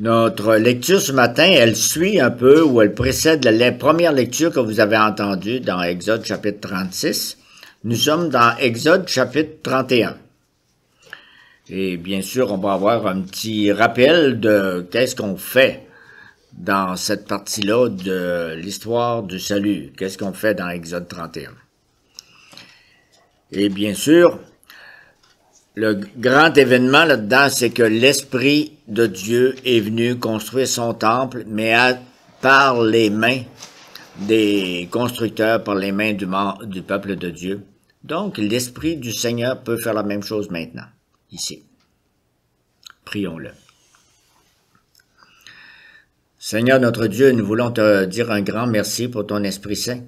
Notre lecture ce matin, elle suit un peu ou elle précède la première lecture que vous avez entendue dans Exode chapitre 36. Nous sommes dans Exode chapitre 31. Et bien sûr, on va avoir un petit rappel de qu'est-ce qu'on fait dans cette partie-là de l'histoire du salut. Qu'est-ce qu'on fait dans Exode 31? Et bien sûr, le grand événement là-dedans, c'est que l'Esprit de Dieu est venu construire son temple, mais par les mains des constructeurs, par les mains du, du peuple de Dieu. Donc, l'Esprit du Seigneur peut faire la même chose maintenant, ici. Prions-le. Seigneur notre Dieu, nous voulons te dire un grand merci pour ton Esprit Saint.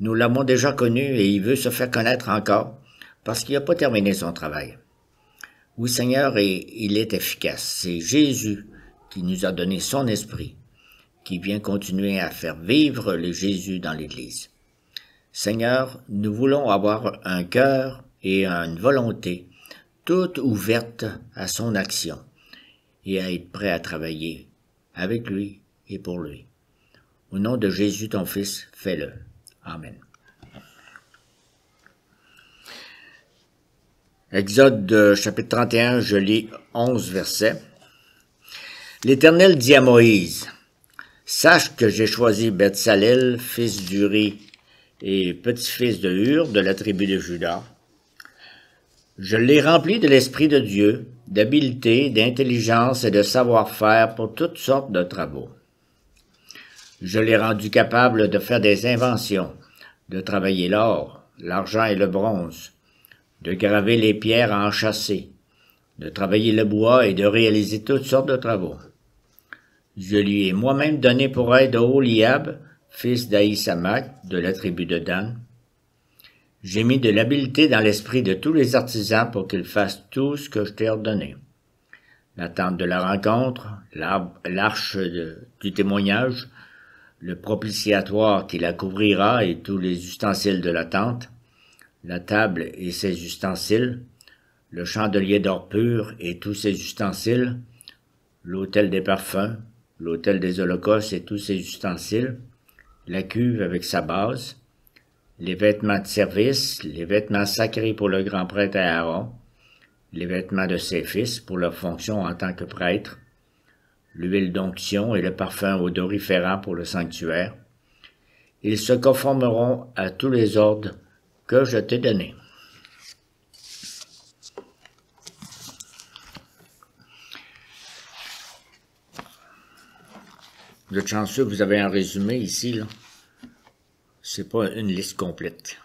Nous l'avons déjà connu et il veut se faire connaître encore parce qu'il n'a pas terminé son travail. Oui, Seigneur, et il est efficace. C'est Jésus qui nous a donné son esprit, qui vient continuer à faire vivre le Jésus dans l'Église. Seigneur, nous voulons avoir un cœur et une volonté toute ouverte à son action et à être prêt à travailler avec lui et pour lui. Au nom de Jésus ton Fils, fais-le. Amen. Exode chapitre 31, je lis 11 versets. L'Éternel dit à Moïse, Sache que j'ai choisi Bethsalel, fils d'Uri et petit-fils de Hur de la tribu de Judas. Je l'ai rempli de l'Esprit de Dieu, d'habileté, d'intelligence et de savoir-faire pour toutes sortes de travaux. Je l'ai rendu capable de faire des inventions, de travailler l'or, l'argent et le bronze, de graver les pierres à enchâsser, de travailler le bois et de réaliser toutes sortes de travaux. Je lui ai moi-même donné pour aide Oliab, fils d'Aïsamak, de la tribu de Dan. J'ai mis de l'habileté dans l'esprit de tous les artisans pour qu'ils fassent tout ce que je t'ai ordonné. La tente de la rencontre, l'arche du témoignage, le propitiatoire qui la couvrira et tous les ustensiles de la tente, la table et ses ustensiles, le chandelier d'or pur et tous ses ustensiles, l'autel des parfums, l'autel des holocaustes et tous ses ustensiles, la cuve avec sa base, les vêtements de service, les vêtements sacrés pour le grand prêtre Aaron, les vêtements de ses fils pour leur fonction en tant que prêtre, l'huile d'onction et le parfum odoriférant pour le sanctuaire. Ils se conformeront à tous les ordres que je t'ai donné. Vous êtes chanceux, vous avez un résumé ici. Ce n'est pas une liste complète.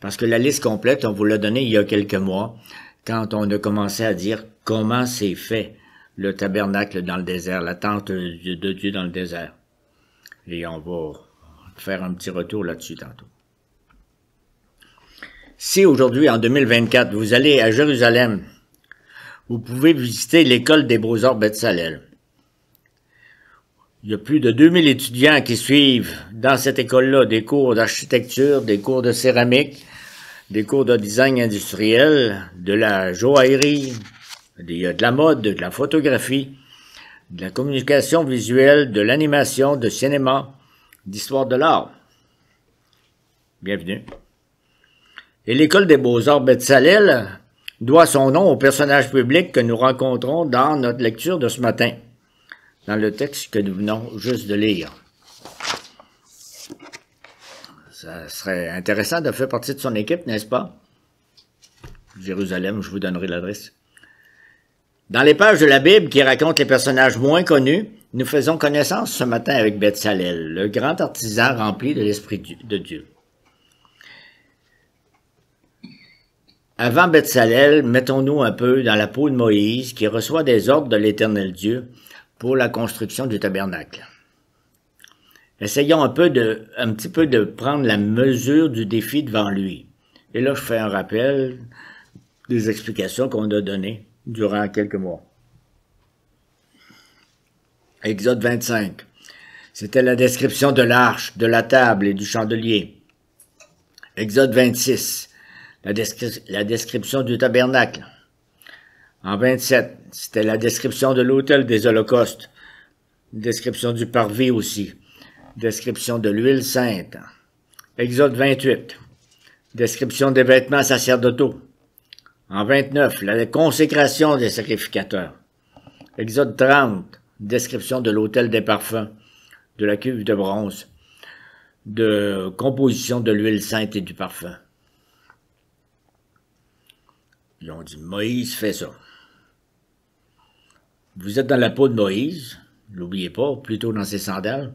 Parce que la liste complète, on vous l'a donnée il y a quelques mois, quand on a commencé à dire comment s'est fait le tabernacle dans le désert, la tente de Dieu dans le désert. Et on va faire un petit retour là-dessus tantôt. Si aujourd'hui, en 2024, vous allez à Jérusalem, vous pouvez visiter l'école des beaux-arts Salel. Il y a plus de 2000 étudiants qui suivent dans cette école-là des cours d'architecture, des cours de céramique, des cours de design industriel, de la joaillerie, de la mode, de la photographie, de la communication visuelle, de l'animation, de cinéma, d'histoire de l'art. Bienvenue et l'École des beaux-arts Betsalel doit son nom au personnage public que nous rencontrons dans notre lecture de ce matin, dans le texte que nous venons juste de lire. Ça serait intéressant de faire partie de son équipe, n'est-ce pas? Jérusalem, je vous donnerai l'adresse. Dans les pages de la Bible qui racontent les personnages moins connus, nous faisons connaissance ce matin avec Betsalel, le grand artisan rempli de l'Esprit de Dieu. Avant Bethsalel, mettons-nous un peu dans la peau de Moïse qui reçoit des ordres de l'Éternel Dieu pour la construction du tabernacle. Essayons un, peu de, un petit peu de prendre la mesure du défi devant lui. Et là, je fais un rappel des explications qu'on a données durant quelques mois. Exode 25. C'était la description de l'arche, de la table et du chandelier. Exode 26 la, description du tabernacle. En 27, c'était la description de l'autel des holocaustes, description du parvis aussi, description de l'huile sainte. Exode 28, description des vêtements sacerdotaux. En 29, la consécration des sacrificateurs. Exode 30, description de l'autel des parfums, de la cuve de bronze, de composition de l'huile sainte et du parfum. Ils ont dit Moïse fait ça. Vous êtes dans la peau de Moïse, n'oubliez pas, plutôt dans ses sandales,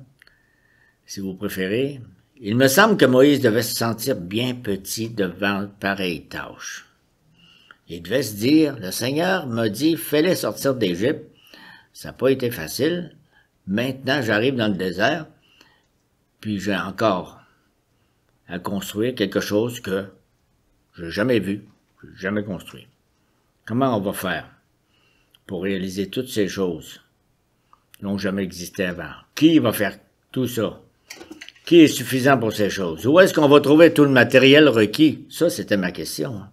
si vous préférez. Il me semble que Moïse devait se sentir bien petit devant pareille tâche. Il devait se dire, le Seigneur m'a dit, fais-les sortir d'Égypte. Ça n'a pas été facile. Maintenant, j'arrive dans le désert, puis j'ai encore à construire quelque chose que je n'ai jamais vu jamais construit. Comment on va faire pour réaliser toutes ces choses qui n'ont jamais existé avant? Qui va faire tout ça? Qui est suffisant pour ces choses? Où est-ce qu'on va trouver tout le matériel requis? Ça, c'était ma question. Hein.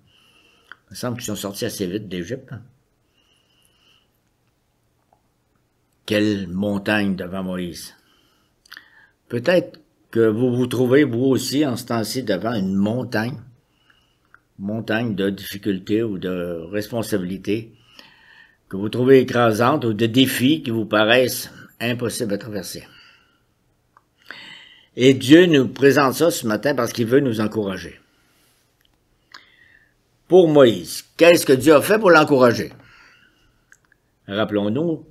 Il me semble qu'ils sont sortis assez vite d'Égypte. Hein. Quelle montagne devant Moïse! Peut-être que vous vous trouvez, vous aussi, en ce temps-ci, devant une montagne montagne de difficultés ou de responsabilités que vous trouvez écrasantes ou de défis qui vous paraissent impossibles à traverser. Et Dieu nous présente ça ce matin parce qu'il veut nous encourager. Pour Moïse, qu'est-ce que Dieu a fait pour l'encourager? Rappelons-nous,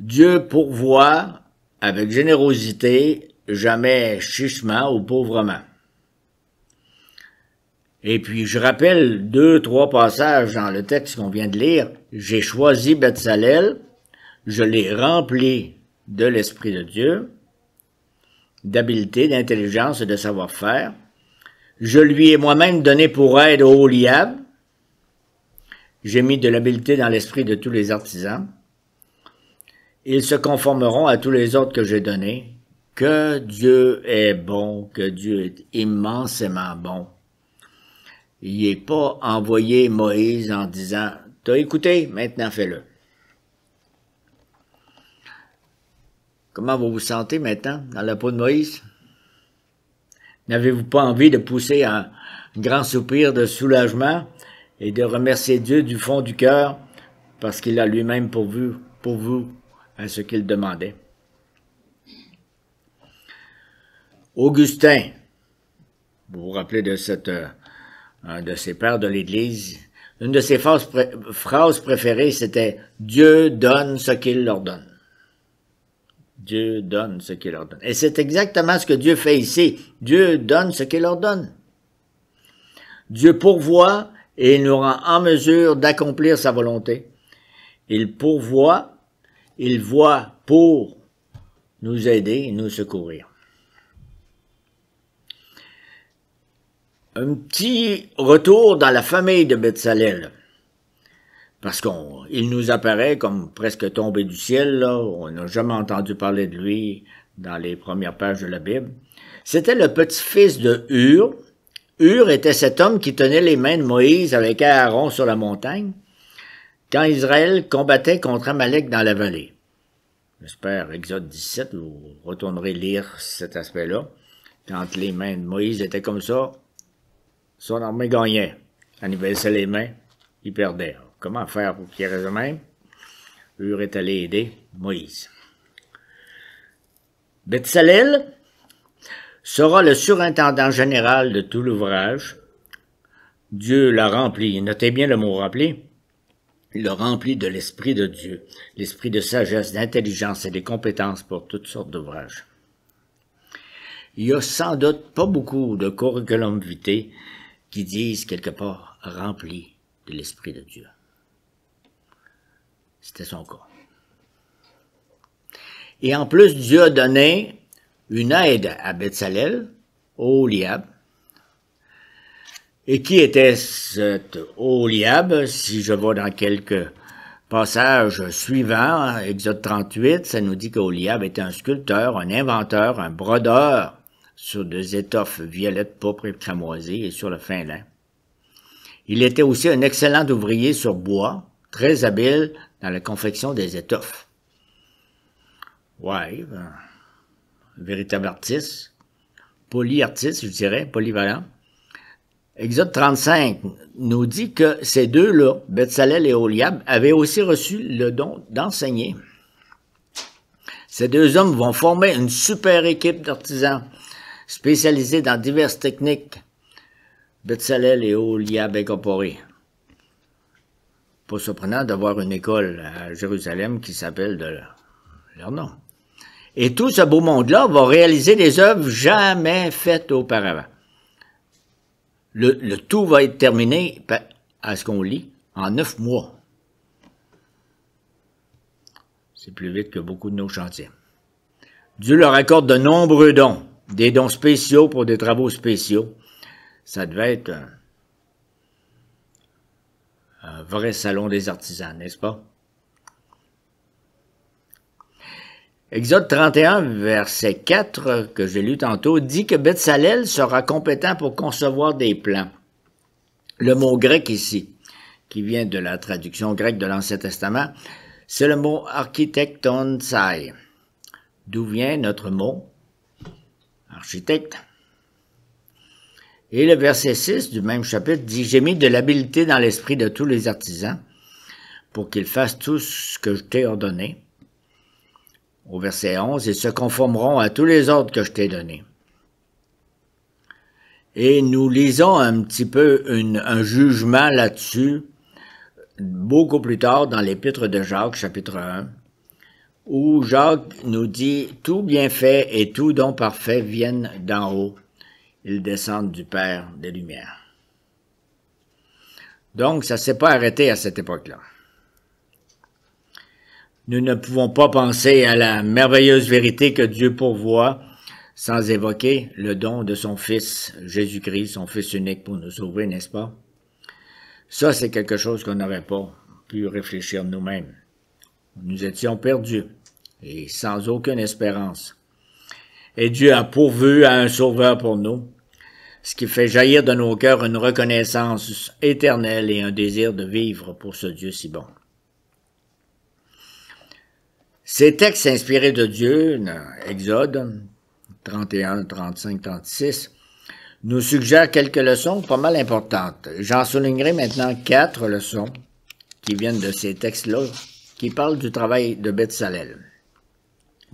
Dieu pourvoit avec générosité, jamais chichement ou pauvrement. Et puis je rappelle deux, trois passages dans le texte qu'on vient de lire. J'ai choisi Bethsalel, je l'ai rempli de l'Esprit de Dieu, d'habileté, d'intelligence et de savoir-faire. Je lui ai moi-même donné pour aide au liable J'ai mis de l'habileté dans l'esprit de tous les artisans. Ils se conformeront à tous les autres que j'ai donnés. Que Dieu est bon, que Dieu est immensément bon il n'est pas envoyé Moïse en disant « T'as écouté, maintenant fais-le. » Comment vous vous sentez maintenant dans la peau de Moïse? N'avez-vous pas envie de pousser un grand soupir de soulagement et de remercier Dieu du fond du cœur parce qu'il a lui-même pourvu pour vous à ce qu'il demandait? Augustin, vous vous rappelez de cette euh, un de ses pères de l'Église, une de ses phrases préférées, c'était « Dieu donne ce qu'il leur donne ». Dieu donne ce qu'il leur donne. Et c'est exactement ce que Dieu fait ici. Dieu donne ce qu'il leur donne. Dieu pourvoit et il nous rend en mesure d'accomplir sa volonté. Il pourvoit, il voit pour nous aider et nous secourir. Un petit retour dans la famille de Betsalel. Parce qu'il nous apparaît comme presque tombé du ciel, là. on n'a jamais entendu parler de lui dans les premières pages de la Bible. C'était le petit-fils de Hur. Hur était cet homme qui tenait les mains de Moïse avec Aaron sur la montagne quand Israël combattait contre Amalek dans la vallée. J'espère, Exode 17, vous retournerez lire cet aspect-là. Quand les mains de Moïse étaient comme ça, son armée gagnait. En les mains, il perdait. Comment faire pour Pierre reste de même? est allé aider Moïse. Betsalel sera le surintendant général de tout l'ouvrage. Dieu l'a rempli. Notez bien le mot rempli. Il l'a rempli de l'Esprit de Dieu, l'Esprit de sagesse, d'intelligence et des compétences pour toutes sortes d'ouvrages. Il n'y a sans doute pas beaucoup de curriculum vitae qui disent quelque part remplis de l'Esprit de Dieu. C'était son cas. Et en plus, Dieu a donné une aide à Bethsalel, Oliab. Et qui était cet Oliab? Si je vois dans quelques passages suivants, Exode 38, ça nous dit qu'Oliab était un sculpteur, un inventeur, un brodeur, sur des étoffes violettes pourpres et cramoisées, et sur le fin lin. Il était aussi un excellent ouvrier sur bois, très habile dans la confection des étoffes. Ouais, ben, véritable artiste, polyartiste, je dirais, polyvalent. Exode 35 nous dit que ces deux-là, Betsalel et Oliab, avaient aussi reçu le don d'enseigner. Ces deux hommes vont former une super équipe d'artisans spécialisé dans diverses techniques. Betzalel et Oliab incorporés. Pas surprenant d'avoir une école à Jérusalem qui s'appelle de leur nom. Et tout ce beau monde-là va réaliser des œuvres jamais faites auparavant. le tout va être terminé, à ce qu'on lit, en neuf mois. C'est plus vite que beaucoup de nos chantiers. Dieu leur accorde de nombreux dons des dons spéciaux pour des travaux spéciaux. Ça devait être un, vrai salon des artisans, n'est-ce pas? Exode 31, verset 4, que j'ai lu tantôt, dit que Betsalel sera compétent pour concevoir des plans. Le mot grec ici, qui vient de la traduction grecque de l'Ancien Testament, c'est le mot architecton-tsai. d'où vient notre mot architecte. Et le verset 6 du même chapitre dit, J'ai mis de l'habileté dans l'esprit de tous les artisans pour qu'ils fassent tout ce que je t'ai ordonné. Au verset 11, ils se conformeront à tous les ordres que je t'ai donnés. Et nous lisons un petit peu un jugement là-dessus beaucoup plus tard dans l'épître de Jacques, chapitre 1, où Jacques nous dit Tout bien fait et tout don parfait viennent d'en haut, ils descendent du Père des Lumières. Donc, ça ne s'est pas arrêté à cette époque-là. Nous ne pouvons pas penser à la merveilleuse vérité que Dieu pourvoit sans évoquer le don de son Fils, Jésus-Christ, son Fils unique pour nous sauver, n'est-ce pas? Ça, c'est quelque chose qu'on n'aurait pas pu réfléchir nous-mêmes. Nous étions perdus et sans aucune espérance. Et Dieu a pourvu à un sauveur pour nous, ce qui fait jaillir de nos cœurs une reconnaissance éternelle et un désir de vivre pour ce Dieu si bon. Ces textes inspirés de Dieu, Exode 31, 35, 36, nous suggèrent quelques leçons pas mal importantes. J'en soulignerai maintenant quatre leçons qui viennent de ces textes-là, qui parlent du travail de Bethsalel.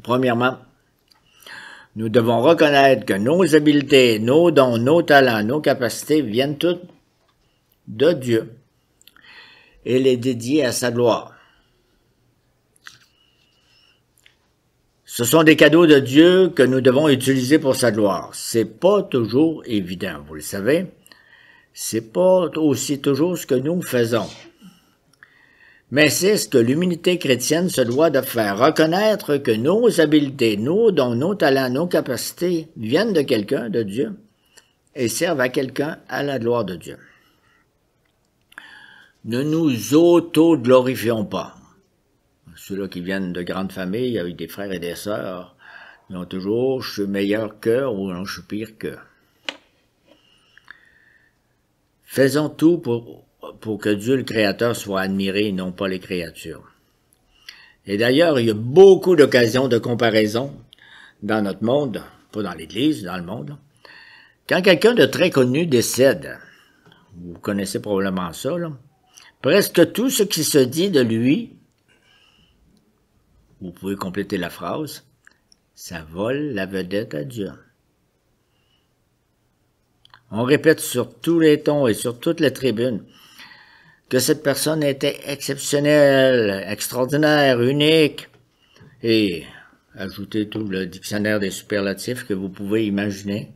Premièrement, nous devons reconnaître que nos habiletés, nos dons, nos talents, nos capacités viennent toutes de Dieu et les dédier à sa gloire. Ce sont des cadeaux de Dieu que nous devons utiliser pour sa gloire. C'est pas toujours évident, vous le savez. C'est pas aussi toujours ce que nous faisons mais c'est ce que l'humilité chrétienne se doit de faire reconnaître que nos habiletés, nos dons, nos talents, nos capacités viennent de quelqu'un, de Dieu, et servent à quelqu'un à la gloire de Dieu. Ne nous auto-glorifions pas. Ceux-là qui viennent de grandes familles, avec des frères et des sœurs, ils ont toujours « je meilleur cœur ou « je suis pire que ». Faisons tout pour pour que Dieu le Créateur soit admiré et non pas les créatures. Et d'ailleurs, il y a beaucoup d'occasions de comparaison dans notre monde, pas dans l'Église, dans le monde. Quand quelqu'un de très connu décède, vous connaissez probablement ça, presque tout ce qui se dit de lui, vous pouvez compléter la phrase, ça vole la vedette à Dieu. On répète sur tous les tons et sur toutes les tribunes, cette personne était exceptionnelle, extraordinaire, unique, et ajoutez tout le dictionnaire des superlatifs que vous pouvez imaginer.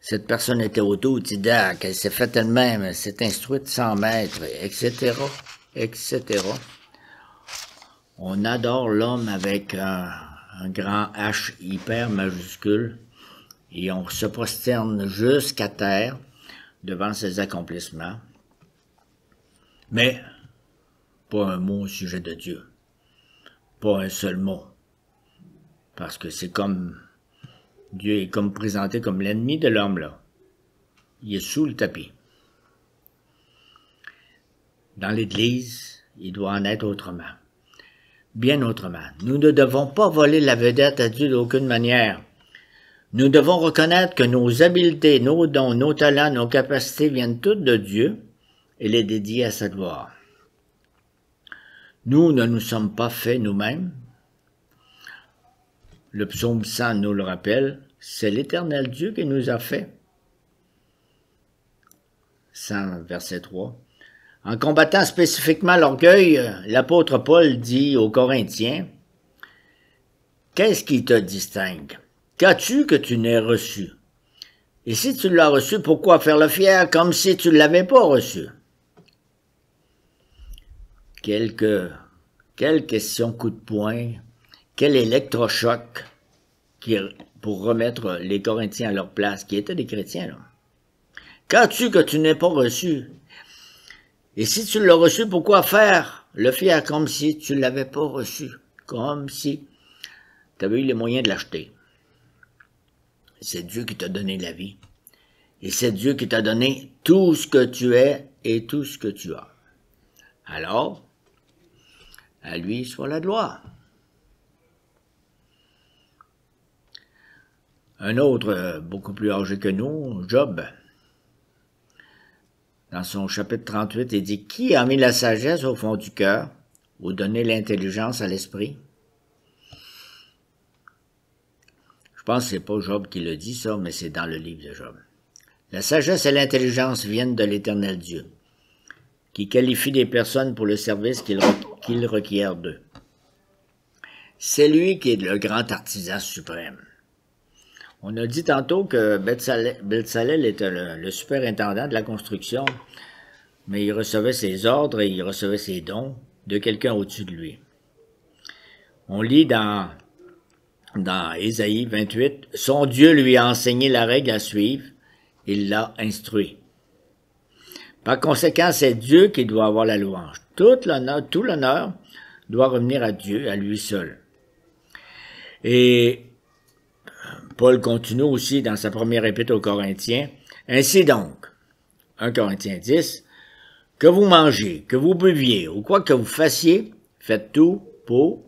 Cette personne était autodidacte, elle s'est faite elle-même, elle s'est instruite sans maître, etc., etc. On adore l'homme avec un, un grand H hyper majuscule et on se prosterne jusqu'à terre devant ses accomplissements. Mais pas un mot au sujet de Dieu. Pas un seul mot. Parce que c'est comme... Dieu est comme présenté comme l'ennemi de l'homme, là. Il est sous le tapis. Dans l'Église, il doit en être autrement. Bien autrement. Nous ne devons pas voler la vedette à Dieu d'aucune manière. Nous devons reconnaître que nos habiletés, nos dons, nos talents, nos capacités viennent toutes de Dieu, elle est dédiée à sa gloire. Nous ne nous sommes pas faits nous-mêmes. Le psaume 100 nous le rappelle, c'est l'éternel Dieu qui nous a faits. 100, verset 3. En combattant spécifiquement l'orgueil, l'apôtre Paul dit aux Corinthiens, Qu'est-ce qui te distingue Qu'as-tu que tu n'aies reçu Et si tu l'as reçu, pourquoi faire le fier comme si tu ne l'avais pas reçu quelques, question questions coup de poing, quel électrochoc pour remettre les Corinthiens à leur place, qui étaient des chrétiens. Là. Qu'as-tu que tu n'es pas reçu? Et si tu l'as reçu, pourquoi faire le fier comme si tu ne l'avais pas reçu, comme si tu avais eu les moyens de l'acheter? C'est Dieu qui t'a donné la vie. Et c'est Dieu qui t'a donné tout ce que tu es et tout ce que tu as. Alors, à lui soit la gloire. Un autre, euh, beaucoup plus âgé que nous, Job, dans son chapitre 38, il dit Qui a mis la sagesse au fond du cœur ou donné l'intelligence à l'esprit Je pense que ce pas Job qui le dit, ça, mais c'est dans le livre de Job. La sagesse et l'intelligence viennent de l'éternel Dieu, qui qualifie des personnes pour le service qu'il requiert qu'il requiert d'eux. C'est lui qui est le grand artisan suprême. On a dit tantôt que Bézalel était le, superintendant de la construction, mais il recevait ses ordres et il recevait ses dons de quelqu'un au-dessus de lui. On lit dans, dans Ésaïe 28, Son Dieu lui a enseigné la règle à suivre, il l'a instruit. Par conséquent, c'est Dieu qui doit avoir la louange. Tout l'honneur, tout l'honneur doit revenir à Dieu, à lui seul. Et euh, Paul continue aussi dans sa première épître aux Corinthiens. Ainsi donc, 1 Corinthiens 10, que vous mangez, que vous buviez ou quoi que vous fassiez, faites tout pour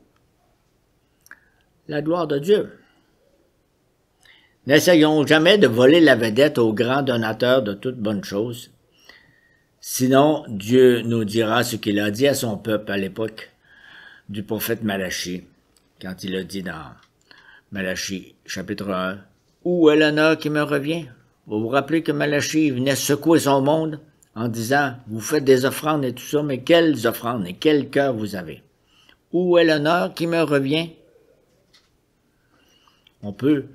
la gloire de Dieu. N'essayons jamais de voler la vedette au grand donateur de toute bonne chose, Sinon, Dieu nous dira ce qu'il a dit à son peuple à l'époque du prophète Malachie, quand il a dit dans Malachie chapitre 1, Où est l'honneur qui me revient Vous vous rappelez que Malachie venait secouer son monde en disant, Vous faites des offrandes et tout ça, mais quelles offrandes et quel cœur vous avez Où est l'honneur qui me revient On peut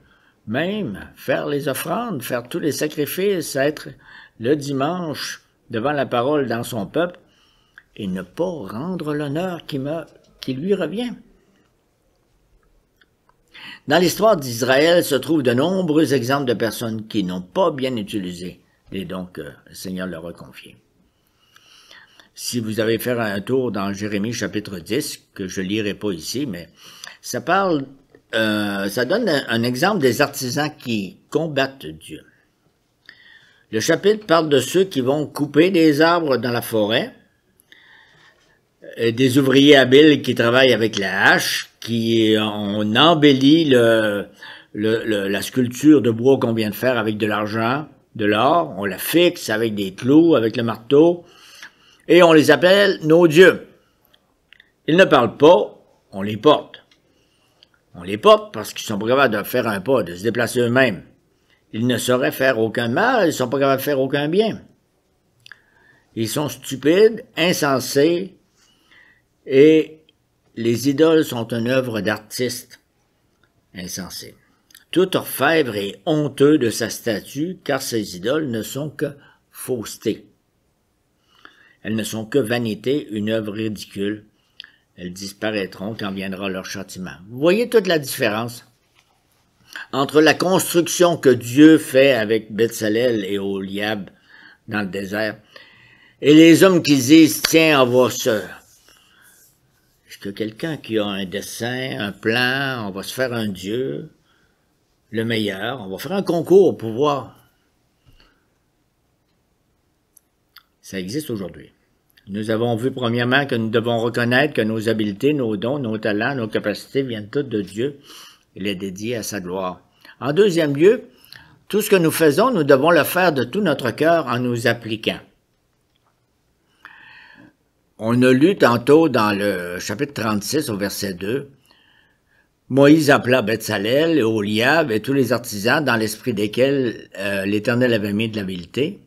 même faire les offrandes, faire tous les sacrifices, être le dimanche devant la parole dans son peuple et ne pas rendre l'honneur qui, qui lui revient. Dans l'histoire d'Israël se trouvent de nombreux exemples de personnes qui n'ont pas bien utilisé les dons que euh, le Seigneur leur a confiés. Si vous avez fait un tour dans Jérémie chapitre 10, que je lirai pas ici, mais ça parle, euh, ça donne un exemple des artisans qui combattent Dieu. Le chapitre parle de ceux qui vont couper des arbres dans la forêt, des ouvriers habiles qui travaillent avec la hache, qui ont embellit le, la sculpture de bois qu'on vient de faire avec de l'argent, de l'or, on la fixe avec des clous, avec le marteau, et on les appelle nos dieux. Ils ne parlent pas, on les porte. On les porte parce qu'ils sont prêts capables de faire un pas, de se déplacer eux-mêmes. Ils ne sauraient faire aucun mal, ils ne sont pas capables de faire aucun bien. Ils sont stupides, insensés, et les idoles sont une œuvre d'artiste insensée. Tout orfèvre est honteux de sa statue, car ses idoles ne sont que fausseté. Elles ne sont que vanité, une œuvre ridicule. Elles disparaîtront quand viendra leur châtiment. Vous voyez toute la différence entre la construction que Dieu fait avec Bézalel et Oliab dans le désert, et les hommes qui disent, tiens, on va ça, Est-ce que quelqu'un qui a un dessin, un plan, on va se faire un Dieu, le meilleur, on va faire un concours au pouvoir Ça existe aujourd'hui. Nous avons vu premièrement que nous devons reconnaître que nos habiletés, nos dons, nos talents, nos capacités viennent toutes de Dieu il est dédié à sa gloire. En deuxième lieu, tout ce que nous faisons, nous devons le faire de tout notre cœur en nous appliquant. On a lu tantôt dans le chapitre 36 au verset 2, Moïse appela et Oliab et tous les artisans dans l'esprit desquels euh, l'Éternel avait mis de l'habileté,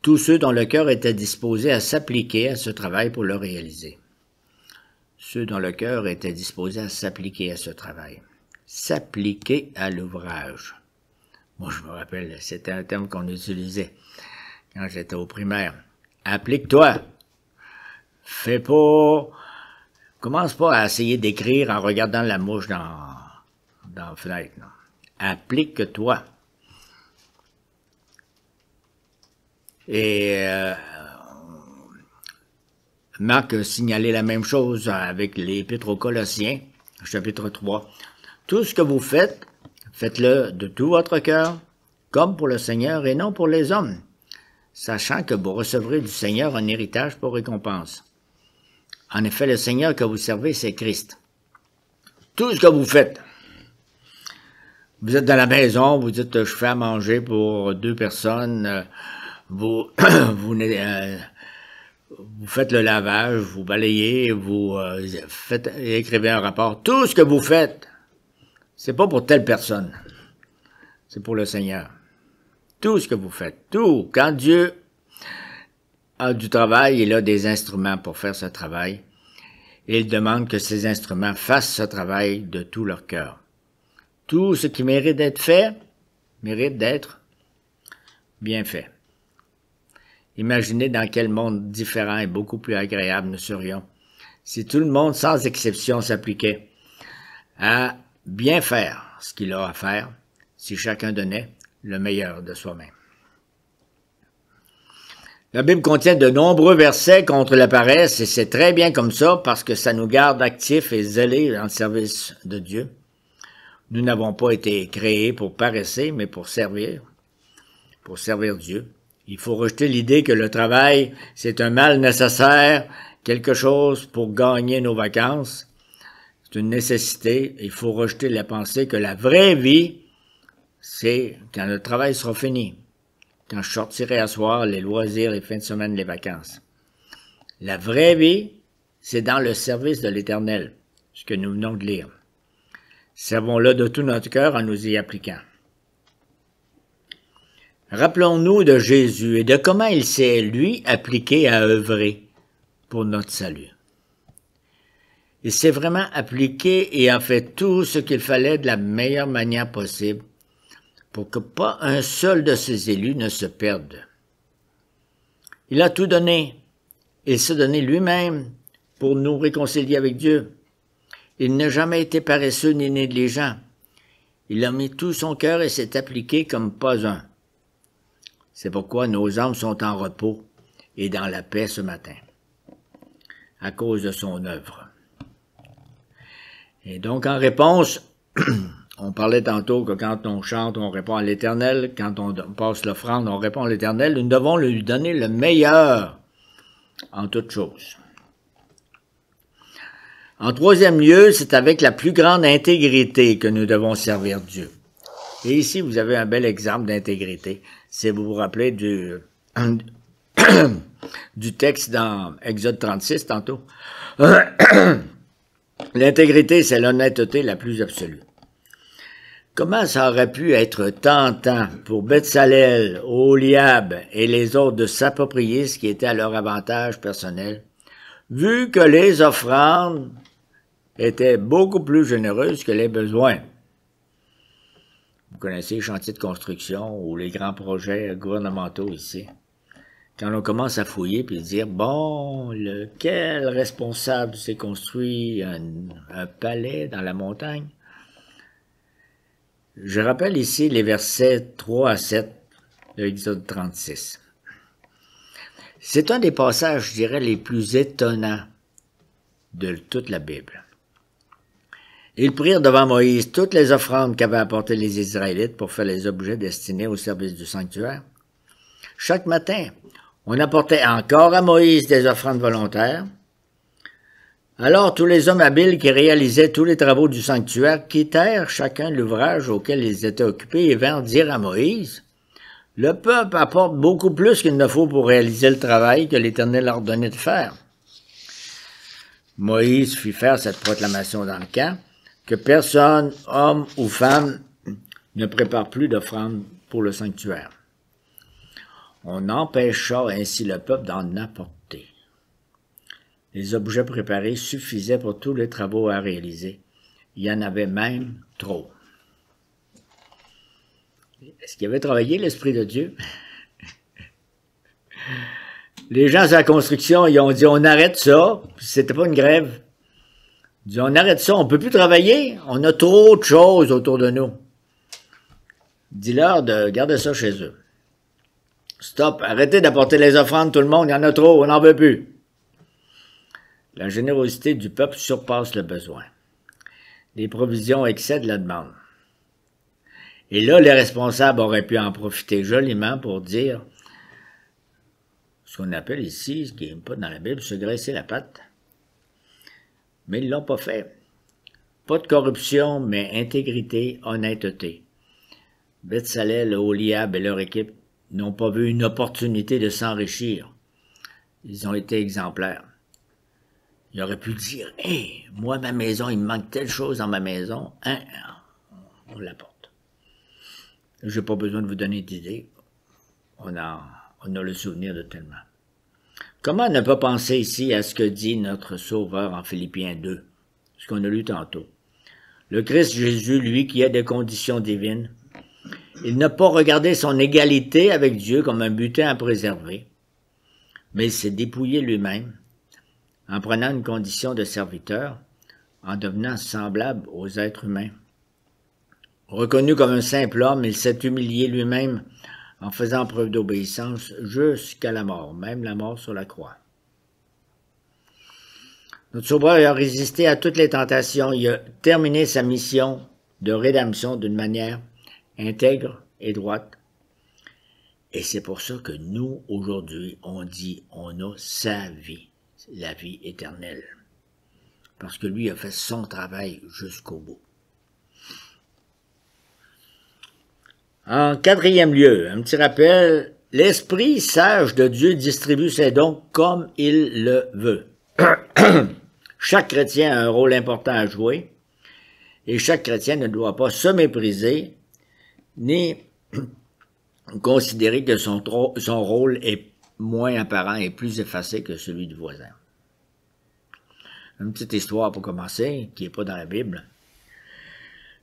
tous ceux dont le cœur était disposé à s'appliquer à ce travail pour le réaliser. Ceux dont le cœur était disposé à s'appliquer à ce travail s'appliquer à l'ouvrage. Moi, je me rappelle, c'était un terme qu'on utilisait quand j'étais au primaire. Applique-toi. Fais pas... Commence pas à essayer d'écrire en regardant la mouche dans, dans la fenêtre. Applique-toi. Et euh, Marc signalait la même chose avec l'Épître aux Colossiens, chapitre 3. Tout ce que vous faites, faites-le de tout votre cœur, comme pour le Seigneur et non pour les hommes, sachant que vous recevrez du Seigneur un héritage pour récompense. En effet, le Seigneur que vous servez, c'est Christ. Tout ce que vous faites, vous êtes dans la maison, vous dites je fais à manger pour deux personnes, euh, vous euh, vous, faites le lavage, vous balayez, vous euh, écrivez un rapport. Tout ce que vous faites, c'est pas pour telle personne. C'est pour le Seigneur. Tout ce que vous faites, tout. Quand Dieu a du travail, il a des instruments pour faire ce travail. il demande que ces instruments fassent ce travail de tout leur cœur. Tout ce qui mérite d'être fait, mérite d'être bien fait. Imaginez dans quel monde différent et beaucoup plus agréable nous serions si tout le monde, sans exception, s'appliquait à bien faire ce qu'il a à faire si chacun donnait le meilleur de soi-même. La Bible contient de nombreux versets contre la paresse et c'est très bien comme ça parce que ça nous garde actifs et zélés dans le service de Dieu. Nous n'avons pas été créés pour paresser, mais pour servir, pour servir Dieu. Il faut rejeter l'idée que le travail, c'est un mal nécessaire, quelque chose pour gagner nos vacances c'est une nécessité. Il faut rejeter la pensée que la vraie vie, c'est quand le travail sera fini, quand je sortirai à soir, les loisirs, les fins de semaine, les vacances. La vraie vie, c'est dans le service de l'Éternel, ce que nous venons de lire. Servons-le de tout notre cœur en nous y appliquant. Rappelons-nous de Jésus et de comment il s'est, lui, appliqué à œuvrer pour notre salut. Il s'est vraiment appliqué et a fait tout ce qu'il fallait de la meilleure manière possible pour que pas un seul de ses élus ne se perde. Il a tout donné. Il s'est donné lui-même pour nous réconcilier avec Dieu. Il n'a jamais été paresseux ni négligent. Il a mis tout son cœur et s'est appliqué comme pas un. C'est pourquoi nos âmes sont en repos et dans la paix ce matin, à cause de son œuvre. Et donc en réponse, on parlait tantôt que quand on chante, on répond à l'Éternel, quand on passe l'offrande, on répond à l'Éternel, nous devons lui donner le meilleur en toutes choses. En troisième lieu, c'est avec la plus grande intégrité que nous devons servir Dieu. Et ici, vous avez un bel exemple d'intégrité. Si vous vous rappelez du, du texte dans Exode 36 tantôt. L'intégrité, c'est l'honnêteté la plus absolue. Comment ça aurait pu être tentant pour Betsalel, Oliab et les autres de s'approprier ce qui était à leur avantage personnel, vu que les offrandes étaient beaucoup plus généreuses que les besoins? Vous connaissez les chantiers de construction ou les grands projets gouvernementaux ici quand on commence à fouiller puis dire bon, lequel quel responsable s'est construit un, un, palais dans la montagne Je rappelle ici les versets 3 à 7 de l'Exode 36. C'est un des passages, je dirais, les plus étonnants de toute la Bible. Ils prirent devant Moïse toutes les offrandes qu'avaient apportées les Israélites pour faire les objets destinés au service du sanctuaire. Chaque matin, on apportait encore à Moïse des offrandes volontaires. Alors tous les hommes habiles qui réalisaient tous les travaux du sanctuaire quittèrent chacun l'ouvrage auquel ils étaient occupés et vinrent dire à Moïse, Le peuple apporte beaucoup plus qu'il ne faut pour réaliser le travail que l'Éternel leur donnait de faire. Moïse fit faire cette proclamation dans le camp, que personne, homme ou femme, ne prépare plus d'offrande pour le sanctuaire. On empêcha ainsi le peuple d'en apporter. Les objets préparés suffisaient pour tous les travaux à réaliser. Il y en avait même trop. Est-ce qu'il avait travaillé l'Esprit de Dieu? les gens à la construction, ils ont dit on arrête ça, c'était pas une grève. Ils on arrête ça, on peut plus travailler, on a trop de choses autour de nous. Dis-leur de garder ça chez eux. Stop, arrêtez d'apporter les offrandes, tout le monde, il y en a trop, on n'en veut plus. La générosité du peuple surpasse le besoin. Les provisions excèdent la demande. Et là, les responsables auraient pu en profiter joliment pour dire ce qu'on appelle ici, ce qui n'est pas dans la Bible, se graisser la patte. Mais ils ne l'ont pas fait. Pas de corruption, mais intégrité, honnêteté. Betsalel, Oliab et leur équipe n'ont pas vu une opportunité de s'enrichir. Ils ont été exemplaires. Ils auraient pu dire Hé, moi, ma maison, il me manque telle chose dans ma maison, hein, on l'apporte. Je n'ai pas besoin de vous donner d'idées. On a, on a le souvenir de tellement. Comment ne pas penser ici à ce que dit notre Sauveur en Philippiens 2, ce qu'on a lu tantôt? Le Christ Jésus, lui qui a des conditions divines, il n'a pas regardé son égalité avec Dieu comme un butin à préserver, mais il s'est dépouillé lui-même en prenant une condition de serviteur, en devenant semblable aux êtres humains. Reconnu comme un simple homme, il s'est humilié lui-même en faisant preuve d'obéissance jusqu'à la mort, même la mort sur la croix. Notre sauveur a résisté à toutes les tentations, il a terminé sa mission de rédemption d'une manière intègre et droite. Et c'est pour ça que nous, aujourd'hui, on dit, on a sa vie, la vie éternelle. Parce que lui a fait son travail jusqu'au bout. En quatrième lieu, un petit rappel, l'Esprit sage de Dieu distribue ses dons comme il le veut. chaque chrétien a un rôle important à jouer et chaque chrétien ne doit pas se mépriser ni considérer que son, rôle est moins apparent et plus effacé que celui du voisin. Une petite histoire pour commencer, qui n'est pas dans la Bible.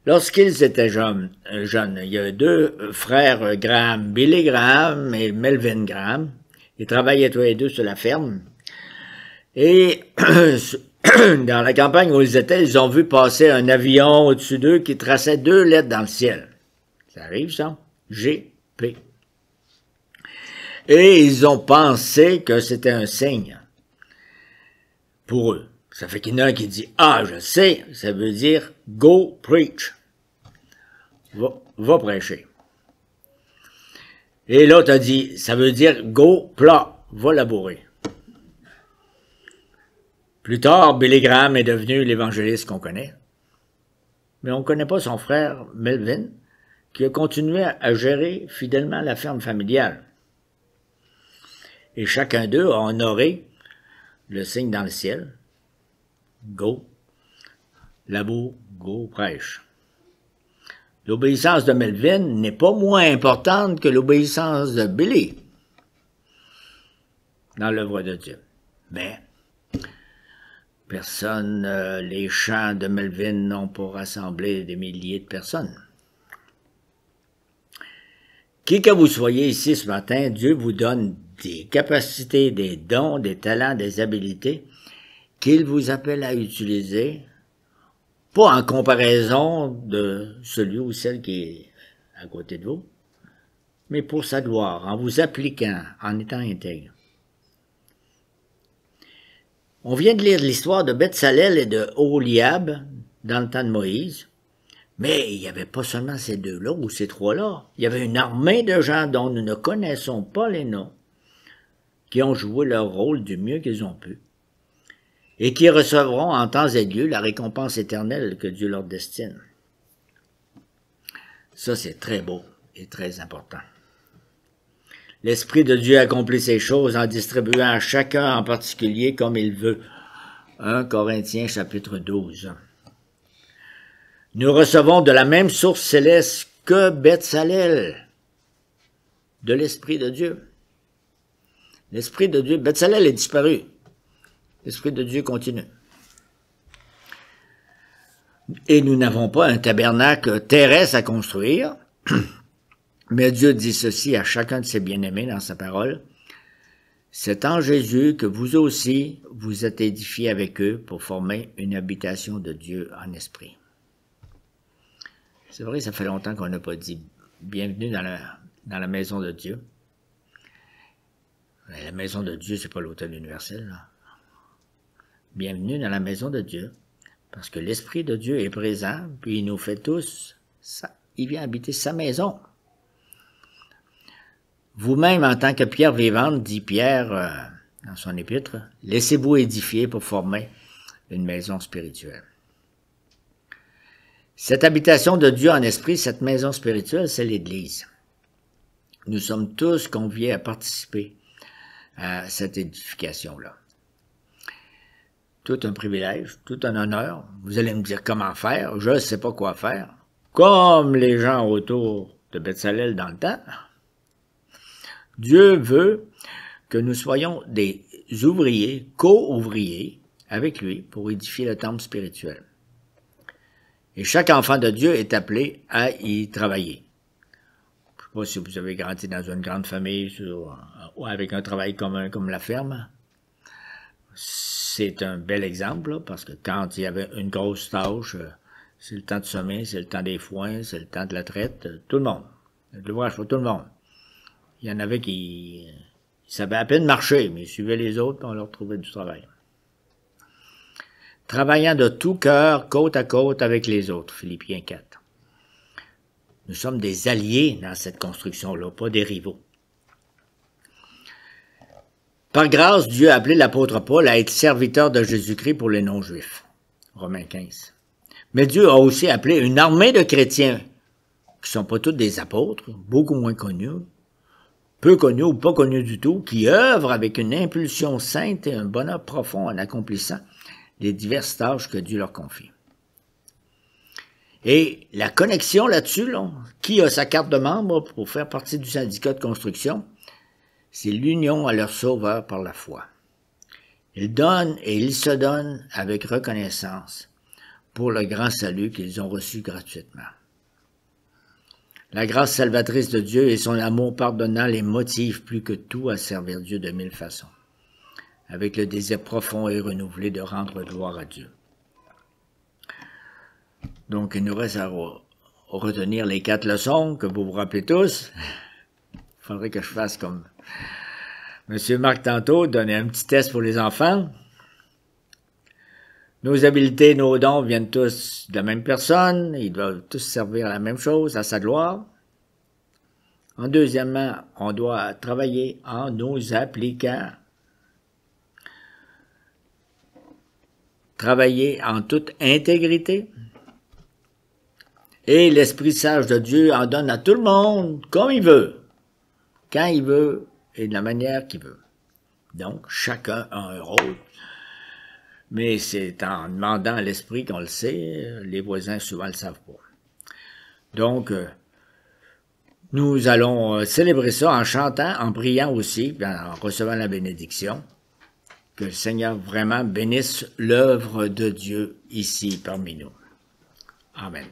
Lorsqu'ils étaient jeunes, euh, jeunes, il y a deux frères euh, Graham, Billy Graham et Melvin Graham. Ils travaillaient tous les deux sur la ferme. Et dans la campagne où ils étaient, ils ont vu passer un avion au-dessus d'eux qui traçait deux lettres dans le ciel. Ça arrive, ça GP. Et ils ont pensé que c'était un signe pour eux. Ça fait qu'il y en a qui dit Ah, je sais, ça veut dire Go preach. Va, prêcher. Et l'autre a dit Ça veut dire Go plat, va labourer. Plus tard, Billy Graham est devenu l'évangéliste qu'on connaît. Mais on ne connaît pas son frère Melvin, qui a continué à gérer fidèlement la ferme familiale. Et chacun d'eux a honoré le signe dans le ciel. Go, labo, go, prêche. L'obéissance de Melvin n'est pas moins importante que l'obéissance de Billy dans l'œuvre de Dieu. Mais personne, euh, les chants de Melvin n'ont pas rassembler des milliers de personnes. Qui que vous soyez ici ce matin, Dieu vous donne des capacités, des dons, des talents, des habilités qu'il vous appelle à utiliser, pas en comparaison de celui ou celle qui est à côté de vous, mais pour sa gloire, en vous appliquant, en étant intègre. On vient de lire l'histoire de Beth-Salel et de Oliab dans le temps de Moïse. Mais il n'y avait pas seulement ces deux-là ou ces trois-là. Il y avait une armée de gens dont nous ne connaissons pas les noms, qui ont joué leur rôle du mieux qu'ils ont pu, et qui recevront en temps et lieu la récompense éternelle que Dieu leur destine. Ça, c'est très beau et très important. L'Esprit de Dieu accomplit ces choses en distribuant à chacun en particulier comme il veut. 1 Corinthiens chapitre 12. Nous recevons de la même source céleste que Bethsalel, de l'Esprit de Dieu. L'Esprit de Dieu, Bethsalel est disparu. L'Esprit de Dieu continue. Et nous n'avons pas un tabernacle terrestre à construire, mais Dieu dit ceci à chacun de ses bien-aimés dans sa parole. C'est en Jésus que vous aussi vous êtes édifiés avec eux pour former une habitation de Dieu en esprit. C'est vrai, ça fait longtemps qu'on n'a pas dit bienvenue dans la, maison de Dieu. la maison de Dieu, c'est pas l'hôtel universel. Bienvenue dans la maison de Dieu. Parce que l'Esprit de Dieu est présent, puis il nous fait tous. Ça, il vient habiter sa maison. Vous-même, en tant que pierre vivante, dit Pierre euh, dans son épître, laissez-vous édifier pour former une maison spirituelle. Cette habitation de Dieu en esprit, cette maison spirituelle, c'est l'Église. Nous sommes tous conviés à participer à cette édification-là. Tout un privilège, tout un honneur. Vous allez me dire comment faire, je ne sais pas quoi faire. Comme les gens autour de Bethsalel dans le temps, Dieu veut que nous soyons des ouvriers, co-ouvriers avec lui pour édifier le temple spirituel. Et chaque enfant de Dieu est appelé à y travailler. Je ne sais pas si vous avez grandi dans une grande famille euh, ou avec un travail commun comme la ferme. C'est un bel exemple, parce que quand il y avait une grosse tâche, euh, c'est le temps de semer, c'est le temps des foins, c'est le temps de la traite, euh, tout le monde. Le devoir pour tout le monde. Il y en avait qui savaient à peine marcher, mais ils suivaient les autres, et on leur trouvait du travail travaillant de tout cœur côte à côte avec les autres. Philippiens 4. Nous sommes des alliés dans cette construction-là, pas des rivaux. Par grâce, Dieu a appelé l'apôtre Paul à être serviteur de Jésus-Christ pour les non-juifs. Romains 15. Mais Dieu a aussi appelé une armée de chrétiens, qui ne sont pas tous des apôtres, beaucoup moins connus, peu connus ou pas connus du tout, qui œuvrent avec une impulsion sainte et un bonheur profond en accomplissant les diverses tâches que Dieu leur confie. Et la connexion là-dessus, qui a sa carte de membre pour faire partie du syndicat de construction, c'est l'union à leur sauveur par la foi. Ils donnent et ils se donnent avec reconnaissance pour le grand salut qu'ils ont reçu gratuitement. La grâce salvatrice de Dieu et son amour pardonnant les motifs plus que tout à servir Dieu de mille façons avec le désir profond et renouvelé de rendre gloire à Dieu. Donc, il nous reste à retenir les quatre leçons que vous vous rappelez tous. Il faudrait que je fasse comme M. Marc tantôt, donner un petit test pour les enfants. Nos habiletés, nos dons viennent tous de la même personne, ils doivent tous servir à la même chose, à sa gloire. En deuxièmement, on doit travailler en nous appliquant travailler en toute intégrité. Et l'Esprit sage de Dieu en donne à tout le monde comme il veut, quand il veut et de la manière qu'il veut. Donc, chacun a un rôle. Mais c'est en demandant à l'Esprit qu'on le sait, les voisins souvent le savent pas. Donc, euh, nous allons euh, célébrer ça en chantant, en priant aussi, en recevant la bénédiction. Que le Seigneur vraiment bénisse l'œuvre de Dieu ici parmi nous. Amen.